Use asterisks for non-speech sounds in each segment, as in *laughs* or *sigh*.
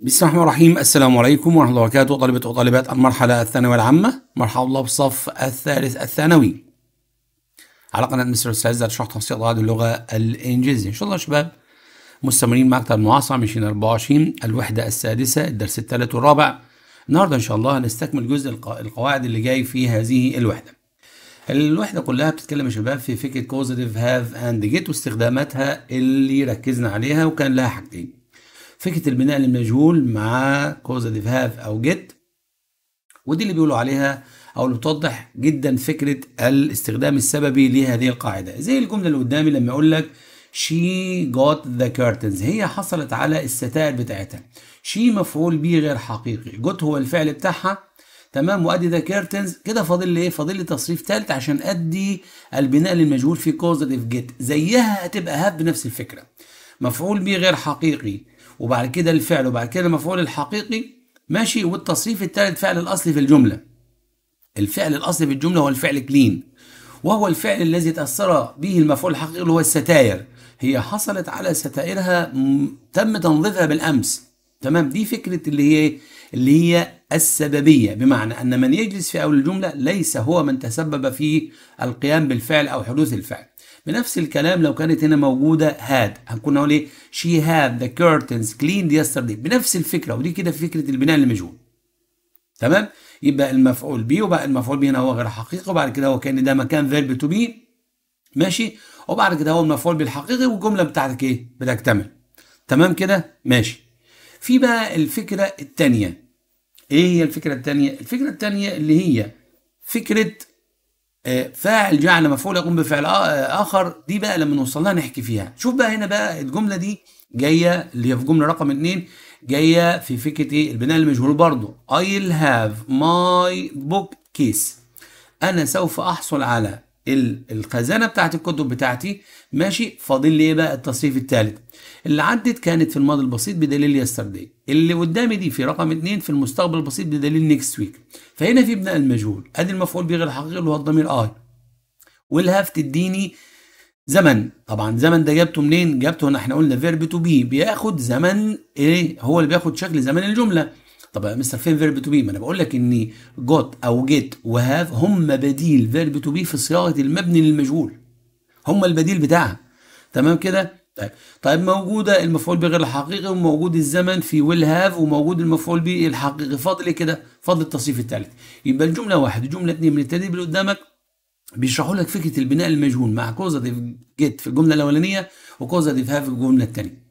بسم الله الرحمن الرحيم السلام عليكم ورحمة الله وبركاته طلبة وطالبات المرحلة الثانوية العامة مرحلة الله بالصف الثالث الثانوي على قناة مستر أستاذ شرح تفصيل قواعد اللغة الإنجليزية إن شاء الله يا شباب مستمرين مع كتاب من 2024 الوحدة السادسة الدرس الثالث والرابع النهاردة إن شاء الله هنستكمل جزء القواعد اللي جاي في هذه الوحدة الوحدة كلها بتتكلم يا شباب في فكرة كوزيتيف هاف أند جيت واستخداماتها اللي ركزنا عليها وكان لها حاجتين فكره البناء للمجهول مع اوف هاف او جيت ودي اللي بيقولوا عليها او اللي بتوضح جدا فكره الاستخدام السببي لهذه القاعده زي الجمله اللي قدامي لما اقول لك she got the curtains هي حصلت على الستائر بتاعتها she مفعول به غير حقيقي جوت هو الفعل بتاعها تمام وادي ذا كيرتنز كده فاضل لي ايه فاضل لي تصريف ثالث عشان ادي البناء للمجهول في كوزاتيف جيت زيها هتبقى هاب بنفس الفكره مفعول به غير حقيقي وبعد كده الفعل وبعد كده المفعول الحقيقي ماشي والتصريف الثالث فعل الاصلي في الجمله الفعل الاصلي في الجمله هو الفعل كلين وهو الفعل الذي تاثر به المفعول الحقيقي اللي هو الستاير هي حصلت على ستائرها تم تنظيفها بالامس تمام دي فكره اللي هي اللي هي السببيه بمعنى ان من يجلس في اول الجمله ليس هو من تسبب في القيام بالفعل او حدوث الفعل بنفس الكلام لو كانت هنا موجوده هاد هنكون نقول ايه شي هاد ذا كيرتنز كليند يسترداي بنفس الفكره ودي كده فكره البناء المجهول تمام يبقى المفعول به وبقى المفعول به هنا هو غير حقيقي وبعد كده هو كان ده مكان فيرب تو بي ماشي وبعد كده هو المفعول به الحقيقي والجمله بتاعتك ايه بتكتمل تمام كده ماشي في بقى الفكره الثانيه ايه هي الفكره الثانيه الفكره الثانيه اللي هي فكره آه، فاعل جعل مفعول يقوم بفعل آه، اخر دي بقى لما نوصل لها نحكي فيها شوف بقى هنا بقى الجمله دي جايه اللي هي في جمله رقم اتنين جايه في فكره ايه البناء المجهول برضو I'll have my book case انا سوف احصل على الخزانه بتاعت الكتب بتاعتي ماشي فاضل لي ايه بقى التصريف الثالث اللي عدت كانت في الماضي البسيط بدليل يسترداي اللي قدامي دي في رقم اتنين في المستقبل البسيط بدليل نيكست ويك فهنا في بناء المجهول ادي المفعول به غير الحقيقي اللي هو الضمير اي والهاف تديني زمن طبعا زمن ده جابته منين جابته احنا قلنا فيرب تو بي بياخد زمن ايه هو اللي بياخد شكل زمن الجمله طب يا مستر فين فيرب تو بي ما انا بقول لك ان جوت او جيت وهاف هم بديل فيرب تو بي في صياغه المبني للمجهول هم البديل بتاعها تمام كده طيب طيب موجوده المفعول به غير الحقيقي وموجود الزمن في ويل هاف وموجود المفعول به الحقيقي فاضل ايه كده فاضل التصريف الثالث يبقى الجمله واحد جمله اثنين من التدريب اللي قدامك بيشرحوا لك فكره البناء المجهول مع كوزاتيف جيت في الجمله الاولانيه وكوزاتيف هاف في الجمله الثانيه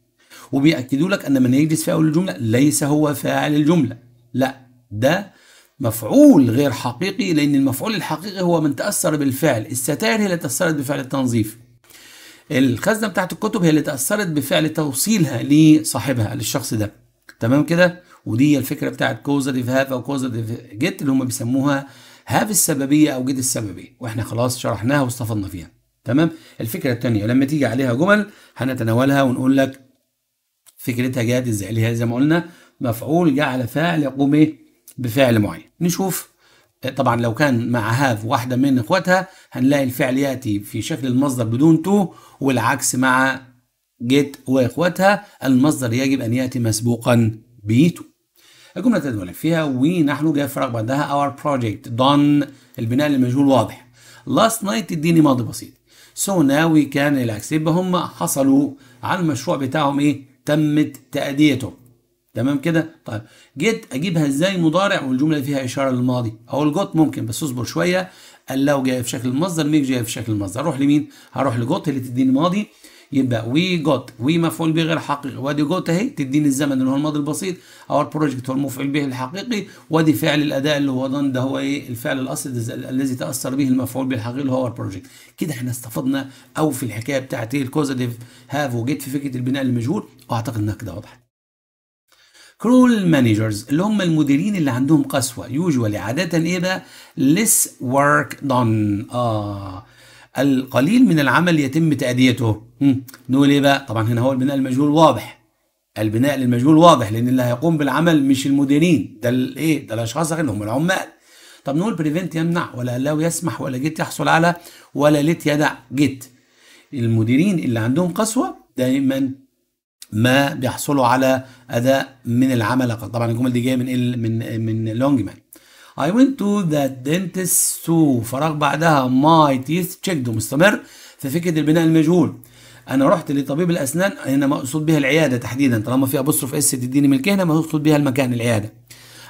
وبيأكدوا لك أن من يجلس في أول الجملة ليس هو فاعل الجملة لا ده مفعول غير حقيقي لأن المفعول الحقيقي هو من تأثر بالفعل الستائر هي اللي تأثرت بفعل التنظيف الخزنة بتاعت الكتب هي اللي تأثرت بفعل توصيلها لصاحبها للشخص ده تمام كده ودي الفكرة بتاعت كوزريف هاف أو كوزريف جيت اللي هم بيسموها هاف السببية أو جيت السببية وإحنا خلاص شرحناها واستفدنا فيها تمام الفكرة الثانية لما تيجي عليها جمل هنتناولها ونقول لك فكرتها ازاي اللي هي زي ما قلنا مفعول جعل فاعل يقوم إيه بفعل معين نشوف طبعا لو كان مع هاف واحدة من إخواتها هنلاقي الفعل يأتي في شكل المصدر بدون تو والعكس مع جيت وإخواتها المصدر يجب أن يأتي مسبوقا بيتو الجملة تدولك فيها ونحن جاي فراغ بعدها our project done البناء للمجهول واضح last night اديني ماضي بسيط so now we can relax يبقى هم حصلوا على المشروع بتاعهم ايه تمت تأديته تمام كده طيب جيت اجيبها ازاي مضارع والجمله فيها اشاره للماضي او الجوت ممكن بس اصبر شويه اللو جاي جايه في شكل المصدر ميك جايه في شكل المصدر اروح لمين هروح لجوت اللي تديني ماضي يبقى وي جوت وي مفعول به غير حقيقي وادي جوت اهي تديني الزمن اللي هو الماضي البسيط اور بروجكت هو المفعول به الحقيقي وادي فعل الاداء اللي هو ده هو ايه الفعل الاصلي الذي تاثر به المفعول به الحقيقي اللي هو بروجكت كده احنا استفدنا او في الحكايه بتاعت ايه الكوزاتيف هاف وجيت في فكره البناء المجهول واعتقد انها كده وضحت كرول مانجرز اللي هم المديرين اللي عندهم قسوه يوجوالي عاده ايه بقى ليس ورك دون اه القليل من العمل يتم تأديته نقول ايه بقى طبعا هنا هو البناء المجهول واضح البناء للمجهول واضح لان اللي هيقوم بالعمل مش المديرين ده الايه ده الاشخاص اللي هم العمال طب نقول بريفنت يمنع ولا لو يسمح ولا جيت يحصل على ولا ليت يدع جيت المديرين اللي عندهم قسوه دايما ما بيحصلوا على اداء من العمل اقل طبعا الجمل دي جايه من من من لونجمان I went to the dentist to فراغ بعدها my teeth checked مستمر في فكرة البناء المجهول انا رحت لطبيب الاسنان هنا مقصود بها العياده تحديدا طالما في ابوستروف اس تديني من هنا مقصود بها المكان العياده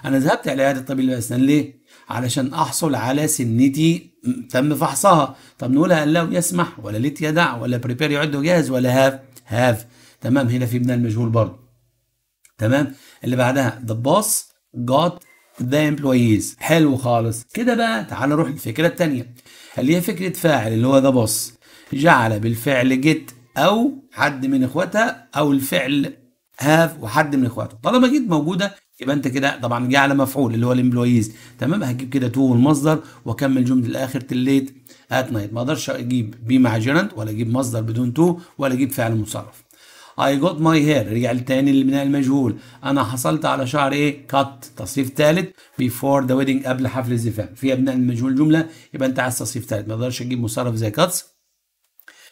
انا ذهبت على عياده طبيب الاسنان ليه علشان احصل على سنتي تم فحصها طب نقولها لو يسمح ولا ليت يدع ولا بريبير يعد جاهز ولا هاف هاف تمام هنا في بناء المجهول برضه تمام اللي بعدها the boss got ذا امبلويز حلو خالص كده بقى تعال نروح للفكره الثانيه اللي هي فكره فاعل اللي هو ذا بوس جعل بالفعل جيت او حد من اخواتها او الفعل هاف وحد من اخواته طالما جيت موجوده يبقى انت كده طبعا جعل مفعول اللي هو الامبلويز تمام هجيب كده تو المصدر واكمل جمله الاخر تليت ات نايت ما اقدرش اجيب بي مع جيرنت ولا اجيب مصدر بدون تو ولا اجيب فعل مصرف I got my hair رجع لتاني للبناء المجهول أنا حصلت على شعر إيه cut تصريف ثالث before the wedding قبل حفل الزفاف في أبناء المجهول جملة يبقى أنت عايز تصريف ثالث ما أقدرش أجيب مصرف زي cuts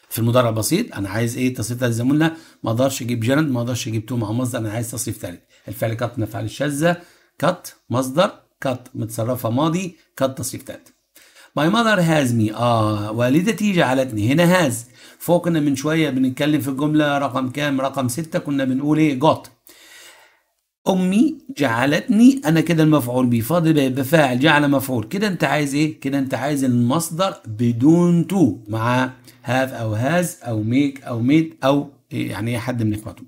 في المضارع البسيط انا عايز ايه تصريف ثالث زي ما اقدرش اجيب جرند ما اقدرش اجيب تو مع مصدر انا عايز تصريف ثالث الفعل كات من الافعال الشاذه كات مصدر كات متصرفه ماضي كات تصريف ثالث My mother has me. آه والدتي جعلتني. هنا has فوق كنا من شويه بنتكلم في الجمله رقم كام رقم ستة كنا بنقول ايه جوت امي جعلتني انا كده المفعول بيه فاضل يبقى فاعل جعل مفعول كده انت عايز ايه كده انت عايز المصدر بدون تو مع هاف او هاز او ميك او ميد او إيه؟ يعني إيه حد من اخواته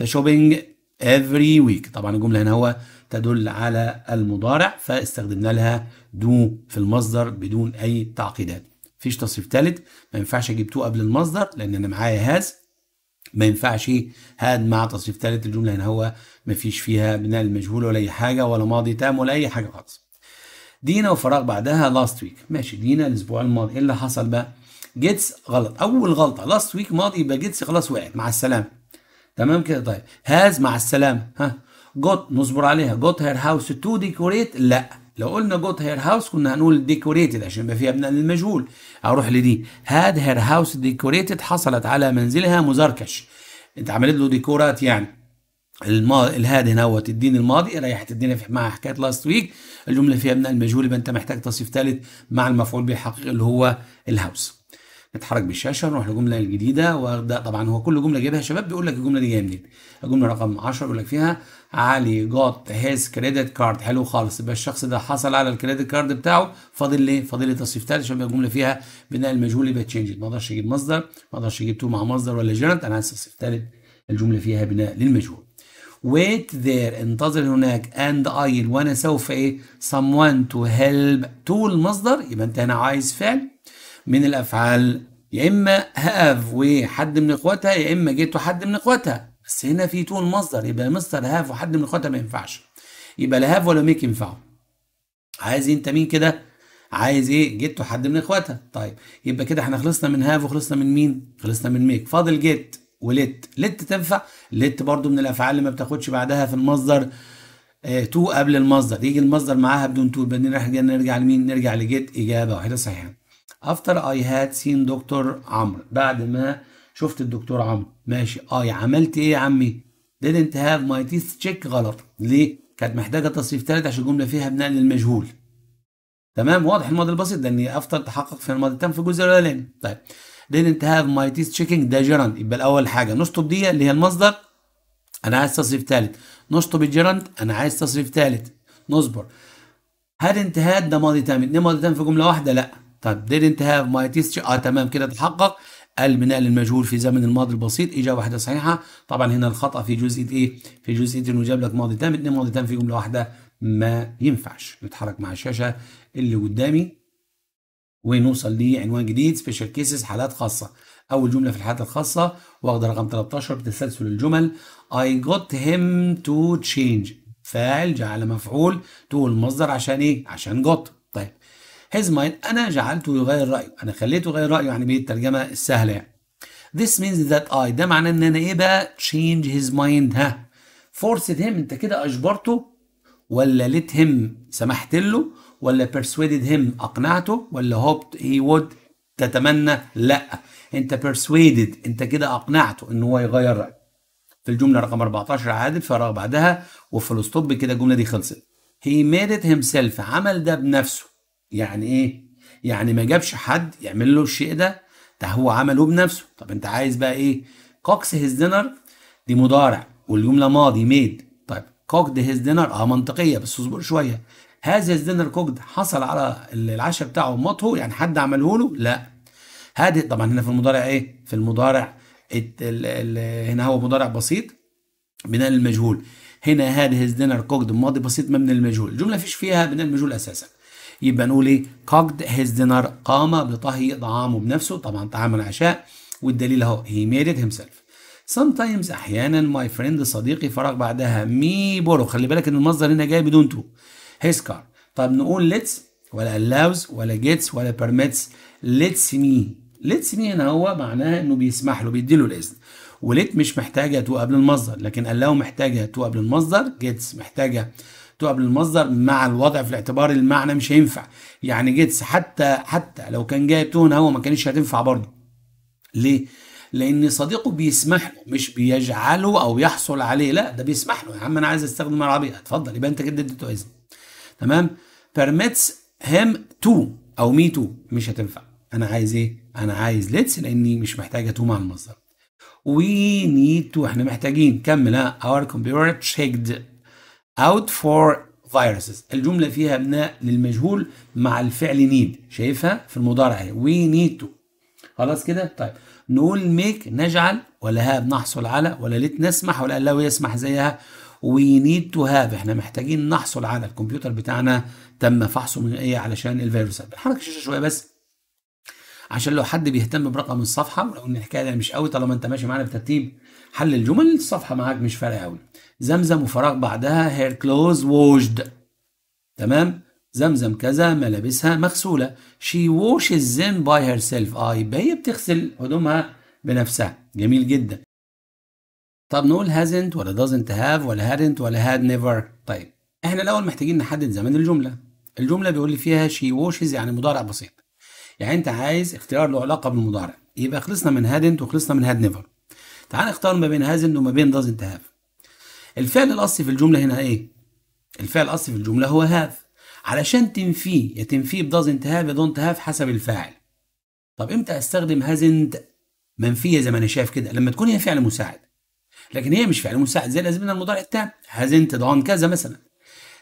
ذا شوبينج افري ويك طبعا الجمله هنا هو تدل على المضارع فاستخدمنا لها دو في المصدر بدون اي تعقيدات مفيش تصريف ثالث ما ينفعش اجيب تو قبل المصدر لان انا معايا هاز ما ينفعش هاد مع تصريف ثالث الجمله هنا هو مفيش فيها بناء المجهول ولا اي حاجه ولا ماضي تام ولا اي حاجه خالص دينا وفراغ بعدها لاست ويك ماشي دينا الاسبوع الماضي ايه اللي حصل بقى جيتس غلط اول غلطه لاست ويك ماضي يبقى جيتس خلاص وقعت مع السلامه تمام كده طيب هاز مع السلامه ها جوت نصبر عليها جوت هير هاوس تو ديكوريت لا لو قلنا جوت هير هاوس كنا هنقول ديكوريتد عشان يبقى فيها ابناء للمجهول اروح لدي هاد هير هاوس ديكوريتد حصلت على منزلها مزركش انت عملت له ديكورات يعني الما... الهاد هنا هو الدين الماضي ريحت الدنيا في مع حكايه لاست ويك الجمله فيها ابناء المجهول يبقى انت محتاج تصيف ثالث مع المفعول به الحقيقي اللي هو الهاوس نتحرك بالشاشه نروح للجمله الجديده وابدا طبعا هو كل جمله جايبها شباب بيقول لك الجمله دي جايه منين الجمله رقم 10 بيقول لك فيها علي جوت هيز كريدت كارد حلو خالص يبقى الشخص ده حصل على الكريدت كارد بتاعه فاضل ليه فاضل لي تصريف ثالث عشان الجمله فيها بناء المجهول يبقى تشينج ما اقدرش اجيب مصدر ما اقدرش اجيب تو مع مصدر ولا جيرنت انا عايز تصريف ثالث الجمله فيها بناء للمجهول wait there انتظر هناك and I وانا سوف ايه someone to help to المصدر يبقى انت هنا عايز فعل من الافعال يا اما هاف وحد من اخواتها يا اما جيت وحد من اخواتها بس هنا في تون مصدر يبقى مستر هاف وحد من اخواتها ما ينفعش يبقى لا هاف ولا ميك ينفعوا عايز إيه؟ انت مين كده عايز ايه جيت وحد من اخواتها طيب يبقى كده احنا خلصنا من هاف وخلصنا من مين خلصنا من ميك فاضل جيت ولت لت تنفع لت برضو من الافعال اللي ما بتاخدش بعدها في المصدر آه تو قبل المصدر يجي المصدر معاها بدون تو يبقى نرجع نرجع لمين نرجع لجيت اجابه واحده صحيحه After I had seen دكتور عمرو بعد ما شفت الدكتور عمرو ماشي اي آه، يعني عملت ايه يا عمي didn't have my teeth check غلط ليه كانت محتاجه تصريف ثالث عشان الجمله فيها بناء للمجهول تمام واضح الماضي البسيط اني افتر تحقق في الماضي التام في الجزء الاولاني طيب didn't have my teeth checking the gerund يبقى الاول حاجه نشطب دي اللي هي المصدر انا عايز تصريف ثالث نشطب الجيرانت انا عايز تصريف ثالث نصبر هاد انتهاد ده ماضي تام اتنين ماضي تام في جمله واحده لا طب didn't have my teeth اه تمام كده تحقق قال المجهول في زمن الماضي البسيط اجابه واحده صحيحه طبعا هنا الخطا في جزئيه ايه في جزئيه انه جاب لك ماضي تام اثنين ماضي تام في جمله واحده ما ينفعش نتحرك مع الشاشه اللي قدامي ونوصل لعنوان جديد سبيشال كيسز حالات خاصه اول جمله في الحالات الخاصه واخده رقم 13 بتسلسل الجمل I got him to change فاعل جعل مفعول تو المصدر عشان ايه عشان got his mind أنا جعلته يغير رأيه أنا خليته يغير رأيه يعني بالترجمة السهلة يعني This means that I ده معناه إن أنا إيه بقى change his mind ها forced him أنت كده أجبرته ولا let him سمحت له ولا persuaded him أقنعته ولا hoped he would تتمنى لا أنت persuaded أنت كده أقنعته إن هو يغير رأيه في الجملة رقم 14 عادل فراغ بعدها وفي الاسطوب كده الجملة دي خلصت. He made it himself عمل ده بنفسه. يعني ايه يعني ما جابش حد يعمل له الشيء ده ده هو عمله بنفسه طب انت عايز بقى ايه كوكس هيز دينر دي مضارع والجمله ماضي ميد طيب كوكد هيز دينر اه منطقيه بس اصبر شويه هذا هيز دينر كوكد حصل على العشاء بتاعه مطهو يعني حد عمله له لا هذه طبعا هنا في المضارع ايه في المضارع الـ الـ هنا هو مضارع بسيط بناء المجهول هنا هذا هيز دينر كوكد ماضي بسيط مبني المجهول الجمله فيش فيها بناء المجهول اساسا يبقى نقول ايه cooked هيز دينر قام بطهي طعامه بنفسه طبعا طعام العشاء والدليل اهو he made سيلف himself sometimes احيانا ماي فريند صديقي فراغ بعدها مي بورو خلي بالك ان المصدر هنا جاي بدون تو هيز كار طب نقول ليتس ولا allows ولا gets ولا permits ليتس مي ليتس مي هنا هو معناها انه بيسمح له بيديله الاذن وليت مش محتاجه تو قبل المصدر لكن allow محتاجه تو قبل المصدر gets محتاجه تقبل المصدر مع الوضع في الاعتبار المعنى مش هينفع يعني جيتس حتى حتى لو كان جاي تون هو ما كانش هتنفع برضه ليه لان صديقه بيسمح له مش بيجعله او يحصل عليه لا ده بيسمح له يا عم انا عايز استخدم العربيه اتفضل يبقى انت كده اديته اذن تمام permits him تو او مي تو مش هتنفع انا عايز ايه انا عايز ليتس لاني مش محتاجه تو مع المصدر وي نيد تو احنا محتاجين كمل ها اور كمبيوتر تشيكد out for viruses الجملة فيها بناء للمجهول مع الفعل need شايفها في المضارع اهي we need to خلاص كده طيب نقول ميك نجعل ولا هاب نحصل على ولا ليت نسمح ولا لو يسمح زيها وي نيد تو هاف احنا محتاجين نحصل على الكمبيوتر بتاعنا تم فحصه من ايه علشان الفيروسات حرك الشاشه شويه بس عشان لو حد بيهتم برقم الصفحه ولو ان الحكايه دي مش قوي طالما انت ماشي معانا بترتيب حل الجمل الصفحه معاك مش فارقه قوي زمزم وفراغ بعدها هير كلوز ووشد تمام زمزم كذا ملابسها مغسوله شي washes them باي هير سيلف اه يبقى هي بتغسل هدومها بنفسها جميل جدا طب نقول هازنت ولا دازنت هاف ولا هادنت ولا هاد نيفر طيب احنا الاول محتاجين نحدد زمن الجمله الجمله بيقول لي فيها شي ووشز يعني مضارع بسيط يعني انت عايز اختيار له علاقه بالمضارع يبقى خلصنا من هادنت وخلصنا من هاد نيفر تعال اختار ما بين هازنت وما بين دازنت هاف الفعل الاصلي في الجمله هنا ايه الفعل الاصلي في الجمله هو هاف علشان تنفيه يا تنفيه بدازنت هاف يا دونت هاف حسب الفاعل طب امتى استخدم هازنت منفيه زي ما انا شايف كده لما تكون هي فعل مساعد لكن هي مش فعل مساعد زي لازمنا المضارع التام هازنت دون كذا مثلا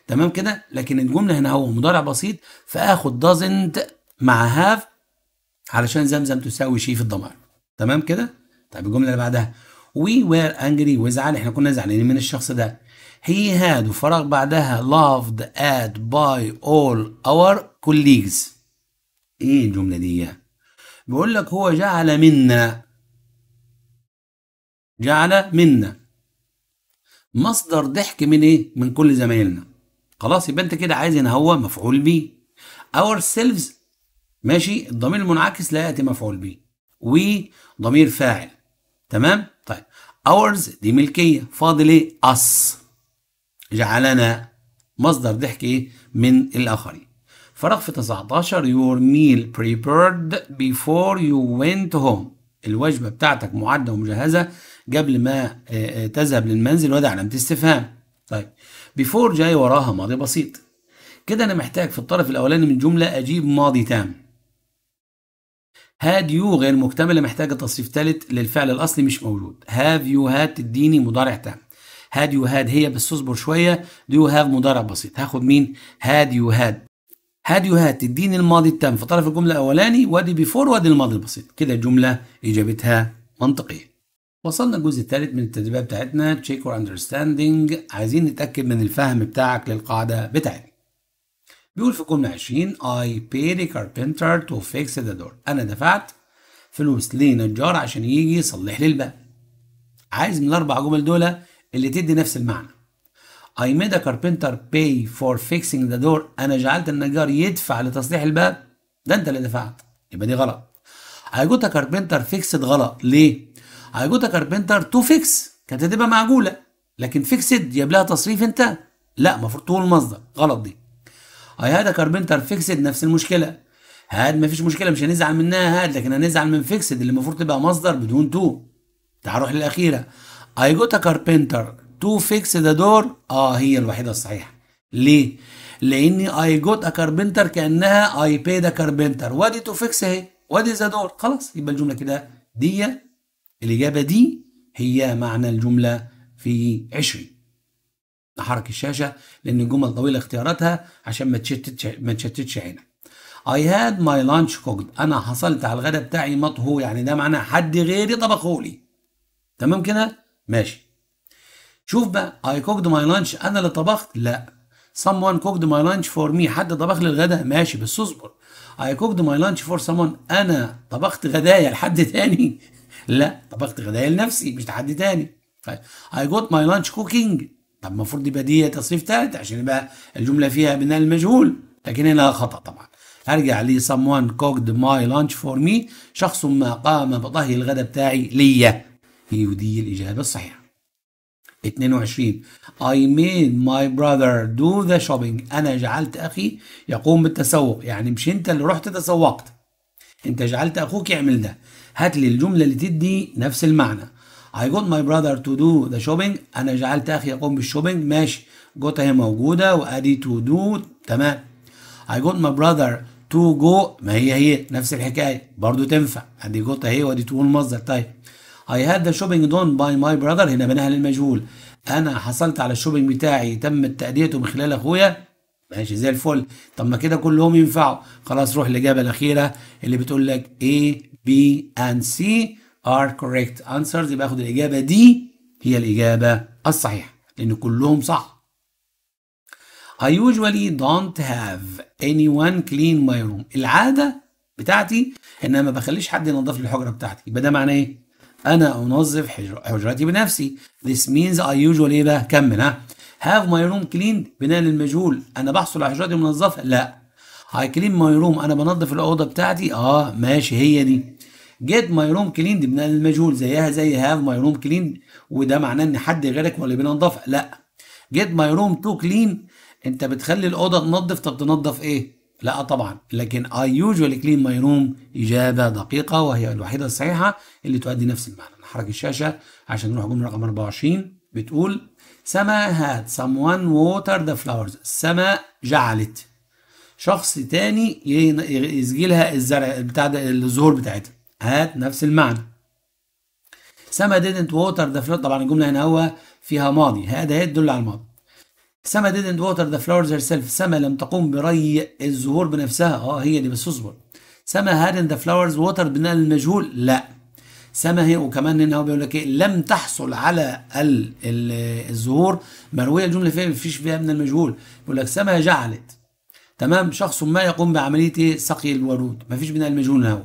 تمام كده لكن الجمله هنا هو مضارع بسيط فاخد دازنت مع هاف علشان زمزم تساوي شيء في الضمائر تمام كده طيب الجمله اللي بعدها وي وير انجري وزعل احنا كنا زعلانين من الشخص ده هي هاد وفراغ بعدها loved at by all our colleagues ايه الجمله دي بيقول لك هو جعل منا جعل منا مصدر ضحك من ايه من كل زمايلنا خلاص يبقى انت كده عايز ان هو مفعول به ourselves ماشي الضمير المنعكس لا ياتي مفعول به ضمير فاعل تمام طيب اورز دي ملكيه فاضل ايه اس جعلنا مصدر ضحك ايه من الاخرين فراغ في 19 يور ميل prepared بيفور يو went هوم الوجبه بتاعتك معده ومجهزه قبل ما آه، آه، تذهب للمنزل وده علامه استفهام طيب بيفور جاي وراها ماضي بسيط كده انا محتاج في الطرف الاولاني من الجمله اجيب ماضي تام هاد يو غير مكتمله محتاجه تصريف ثالث للفعل الاصلي مش موجود هاف يو هاد تديني مضارع تام هاد يو هاد هي بس اصبر شويه دو هاف مضارع بسيط هاخد مين هاد يو هاد هاد يو هاد تديني الماضي التام في طرف الجمله الاولاني وادي بيفور وادي الماضي البسيط كده الجمله اجابتها منطقيه وصلنا الجزء الثالث من التدريبات بتاعتنا تشيك اور اندرستاندينج عايزين نتاكد من الفهم بتاعك للقاعده بتاعتنا بيقول في الجملة 20 I paid a carpenter to fix the door أنا دفعت فلوس لنجار عشان يجي يصلح لي الباب عايز من الأربع جمل دول اللي تدي نفس المعنى I made a carpenter pay for fixing the door أنا جعلت النجار يدفع لتصليح الباب ده أنت اللي دفعت يبقى دي غلط I got a carpenter fixed غلط ليه؟ I got a carpenter to fix كانت هتبقى معجولة لكن fixed جاب لها تصريف أنت لا المفروض تقول المصدر غلط دي اي هذا كاربنتر فيكسد نفس المشكله هاد مفيش مشكله مش هنزعل منها هاد لكن هنزعل من فيكسد اللي المفروض تبقى مصدر بدون تو تعال نروح للاخيره اي جوت ا كاربنتر تو فيكس ذا دور اه هي الوحيده الصحيحه ليه لاني اي جوت ا كاربنتر كانها اي باي ذا كاربنتر وادي تو فيكس اهي وادي ذا دور خلاص يبقى الجمله كده دي الاجابه دي هي معنى الجمله في 20 تحرك الشاشه لان الجمل طويله اختياراتها عشان ما تشتتش ما تشتتش عينك I had my lunch cooked. انا حصلت على الغداء بتاعي مطهو يعني ده معناه حد غيري طبخه لي تمام كده ماشي شوف بقى I cooked my lunch انا اللي طبخت لا someone cooked my lunch for me حد طبخ لي الغداء ماشي بس اصبر I cooked my lunch for someone أنا طبخت غدايا لحد تاني *laughs* لا طبخت غدايا لنفسي مش لحد تاني طيب. I got my lunch cooking طب المفروض يبقى دي تصريف ثالث عشان يبقى الجمله فيها بناء المجهول لكن هنا خطا طبعا هرجع لي someone cooked my lunch for me شخص ما قام بطهي الغداء بتاعي ليا هي ودي الاجابه الصحيحه 22 I made my brother do the shopping أنا جعلت أخي يقوم بالتسوق يعني مش أنت اللي رحت تسوقت أنت جعلت أخوك يعمل ده هات لي الجملة اللي تدي نفس المعنى I got my brother to do the shopping انا جعلت اخي يقوم بالشوبينج ماشي got هي موجوده وادي to do تمام I got my brother to go ما هي هي نفس الحكايه برضو تنفع ادي got هي وادي to المصدر طيب I had the shopping done by my brother هنا بناها للمجهول انا حصلت على الشوبينج بتاعي تمت تاديته من خلال اخويا ماشي زي الفل طب ما كده كلهم ينفعوا خلاص روح الاجابه الاخيره اللي بتقول لك A B and C are correct answers يبقى اخد الاجابه دي هي الاجابه الصحيحه لان كلهم صح I usually don't have anyone clean my room العاده بتاعتي ان انا ما بخليش حد ينظف لي الحجره بتاعتي يبقى ده معناه ايه انا انظف حجرتي بنفسي this means I usually ايه بقى كمل ها have my room cleaned بناء للمجهول انا بحصل على حجرتي منظفه لا I clean my room انا بنظف الاوضه بتاعتي اه ماشي هي دي جيت ماي روم كليند من المجهول زيها زي هاف ماي روم كليند وده معناه ان حد غيرك هو اللي بينضفها لا جيت ماي روم تو كلين انت بتخلي الاوضه تنظف طب تنظف ايه لا طبعا لكن اي يوجوالي كلين ماي روم اجابه دقيقه وهي الوحيده الصحيحه اللي تؤدي نفس المعنى نحرك الشاشه عشان نروح جمله رقم 24 بتقول سما هاد سموان ووتر ذا فلاورز السماء جعلت شخص تاني يسجلها الزرع بتاع الزهور بتاعتها هات نفس المعنى سما didn't water the flowers طبعا الجملة هنا هو فيها ماضي هذا يدل على الماضي سما didn't water the flowers herself سما لم تقوم بري الزهور بنفسها اه هي دي بس اصبر سما hadn't the flowers water بناء المجهول لا سما هي وكمان هنا هو بيقول لك ايه لم تحصل على ال ال الزهور مرويه الجمله فيها ما فيش فيها من المجهول بيقول لك سما جعلت تمام شخص ما يقوم بعمليه ايه سقي الورود ما فيش بناء المجهول هنا هو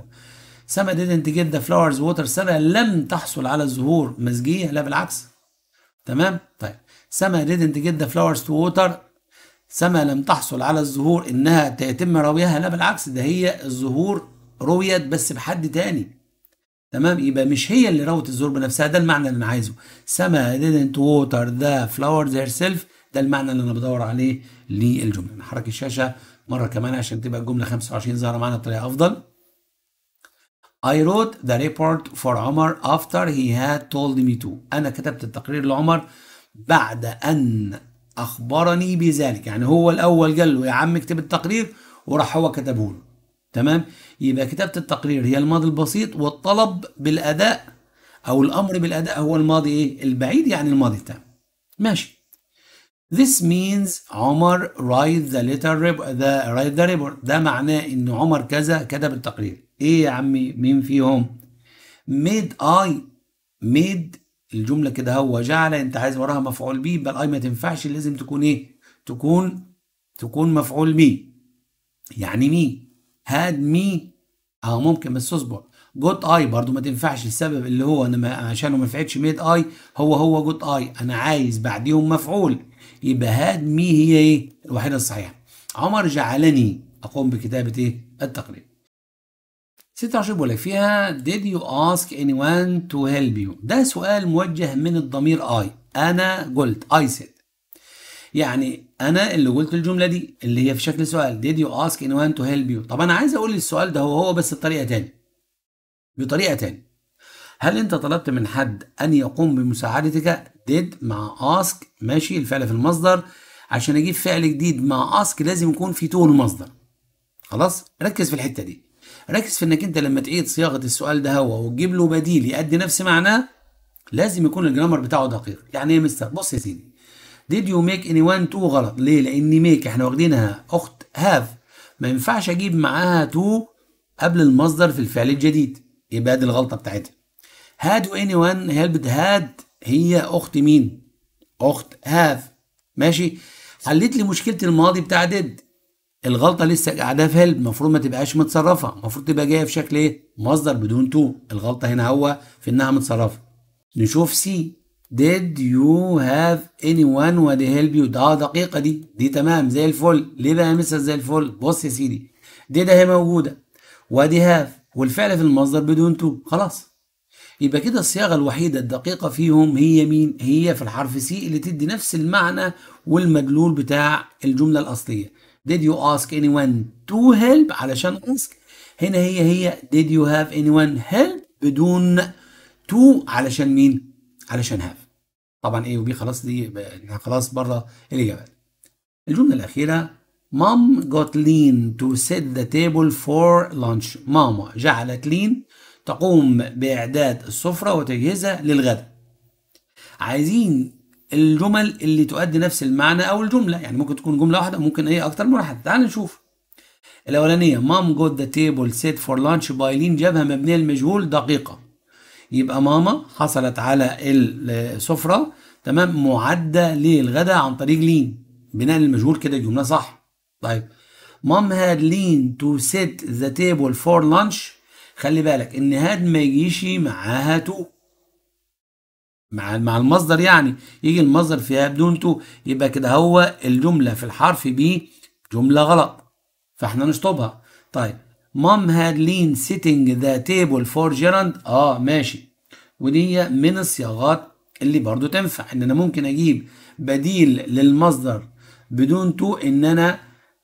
سما didn't get the flowers water سما لم تحصل على الزهور مزجية لا بالعكس تمام طيب سما didn't get the flowers to water سما لم تحصل على الزهور انها تتم رويها لا بالعكس ده هي الزهور رويت بس بحد تاني تمام يبقى مش هي اللي روت الزهور بنفسها ده المعنى اللي انا عايزه سما didn't water the flowers herself ده المعنى اللي انا بدور عليه للجمله نحرك الشاشه مره كمان عشان تبقى الجمله 25 ظاهره معانا بطريقه افضل I wrote the report for عمر after he had told me to أنا كتبت التقرير لعمر بعد أن أخبرني بذلك يعني هو الأول قال له يا عم اكتب التقرير وراح هو كتبه له تمام يبقى كتابة التقرير هي الماضي البسيط والطلب بالأداء أو الأمر بالأداء هو الماضي إيه البعيد يعني الماضي التام ماشي This means عمر write the letter report the write the report ده معناه ان عمر كذا كتب التقرير ايه يا عمي مين فيهم made I made الجمله كده هو جعل انت عايز وراها مفعول به بل اي ما تنفعش لازم تكون ايه تكون تكون مفعول به يعني مي هاد مي اه ممكن بس اصبر جوت اي برضو ما تنفعش السبب اللي هو انا ما عشانه ما نفعتش ميد اي هو هو جوت اي انا عايز بعديهم مفعول يبقى هاد مي هي ايه الوحيده الصحيحه عمر جعلني اقوم بكتابه ايه التقرير 26 بيقول لك فيها did you ask anyone to help you ده سؤال موجه من الضمير I انا قلت I said يعني انا اللي قلت الجمله دي اللي هي في شكل سؤال did you ask anyone to help you طب انا عايز اقول السؤال ده هو هو بس بطريقه ثانيه. بطريقه ثانيه. هل أنت طلبت من حد أن يقوم بمساعدتك did مع ask ماشي الفعل في المصدر عشان أجيب فعل جديد مع ask لازم يكون في تو المصدر خلاص ركز في الحتة دي ركز في انك انت لما تعيد صياغه السؤال ده هو وتجيب له بديل يأدي نفس معناه لازم يكون الجرامر بتاعه دقيق يعني ايه يا مستر بص يا سيدي did you make anyone to غلط ليه لان make احنا واخدينها اخت هاف ما ينفعش اجيب معاها تو قبل المصدر في الفعل الجديد يبقى دي الغلطه بتاعتها هاد واني وان هيلبد هاد هي اخت مين اخت هاف ماشي حلت لي مشكله الماضي بتاع ديد الغلطه لسه قاعده في هيلب المفروض ما تبقاش متصرفه المفروض تبقى جايه في شكل ايه مصدر بدون تو الغلطه هنا هو في انها متصرفه نشوف سي did you have anyone would help you ده دقيقه دي دي تمام زي الفل ليه بقى مثلا زي الفل بص يا سيدي دي ده هي موجوده وادي هاف والفعل في المصدر بدون تو خلاص يبقى كده الصياغه الوحيده الدقيقه فيهم هي مين هي في الحرف سي اللي تدي نفس المعنى والمدلول بتاع الجمله الاصليه did you ask anyone to help علشان ask هنا هي هي did you have anyone help بدون to علشان مين علشان have طبعا ايه وبي خلاص دي خلاص بره الإجابة. الجمله الاخيره مام got لين to set the table for lunch ماما جعلت لين تقوم بإعداد السفرة وتجهيزها للغداء عايزين الجمل اللي تؤدي نفس المعنى أو الجملة يعني ممكن تكون جملة واحدة ممكن إيه أكتر من واحدة تعال نشوف الأولانية مام جود ذا تيبل سيت فور لانش بايلين جابها مبنية المجهول دقيقة يبقى ماما حصلت على السفرة تمام معدة للغداء عن طريق لين بناء المجهول كده الجملة صح طيب مام هاد لين تو سيت ذا تيبل فور لانش خلي بالك ان هاد ما يجيش معاها تو مع مع المصدر يعني يجي المصدر فيها بدون تو يبقى كده هو الجمله في الحرف بي جمله غلط فاحنا نشطبها طيب مام هاد لين سيتنج ذا تيبل فور جيراند اه ماشي ودي من الصياغات اللي برضو تنفع ان انا ممكن اجيب بديل للمصدر بدون تو ان انا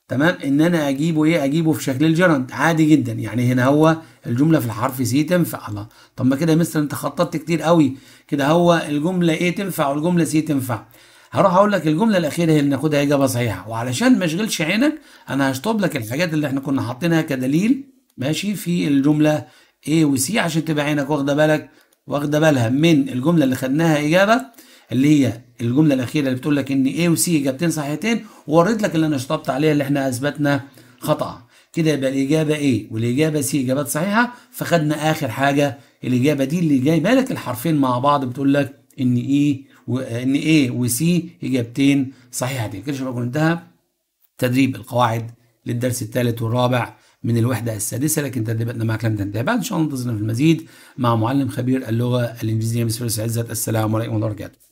تمام ان انا اجيبه ايه اجيبه في شكل الجرند عادي جدا يعني هنا هو الجمله في الحرف سي تنفع الله طب ما كده يا مستر انت خططت كتير قوي كده هو الجمله ايه تنفع والجمله سي تنفع هروح اقول لك الجمله الاخيره هي اللي ناخدها اجابه صحيحه وعلشان ما اشغلش عينك انا هشطب لك الحاجات اللي احنا كنا حاطينها كدليل ماشي في الجمله ايه وسي عشان تبقى عينك واخده بالك واخده بالها من الجمله اللي خدناها اجابه اللي هي الجمله الاخيره اللي بتقول لك ان ايه وسي اجابتين صحيحتين ووريت لك اللي انا شطبت عليها اللي احنا اثبتنا خطأ كده يبقى الاجابه ايه والاجابه سي اجابات صحيحه فخدنا اخر حاجه الاجابه دي اللي جايبه لك الحرفين مع بعض بتقول لك ان e ايه وان ايه وسي اجابتين صحيحتين كده شباب انتهى تدريب القواعد للدرس الثالث والرابع من الوحدة السادسة لكن تدريباتنا معك لم تنتهي بعد إن شاء الله ننتظر في المزيد مع معلم خبير اللغة الإنجليزية مستر عزت السلام عليكم ورحمة الله وبركاته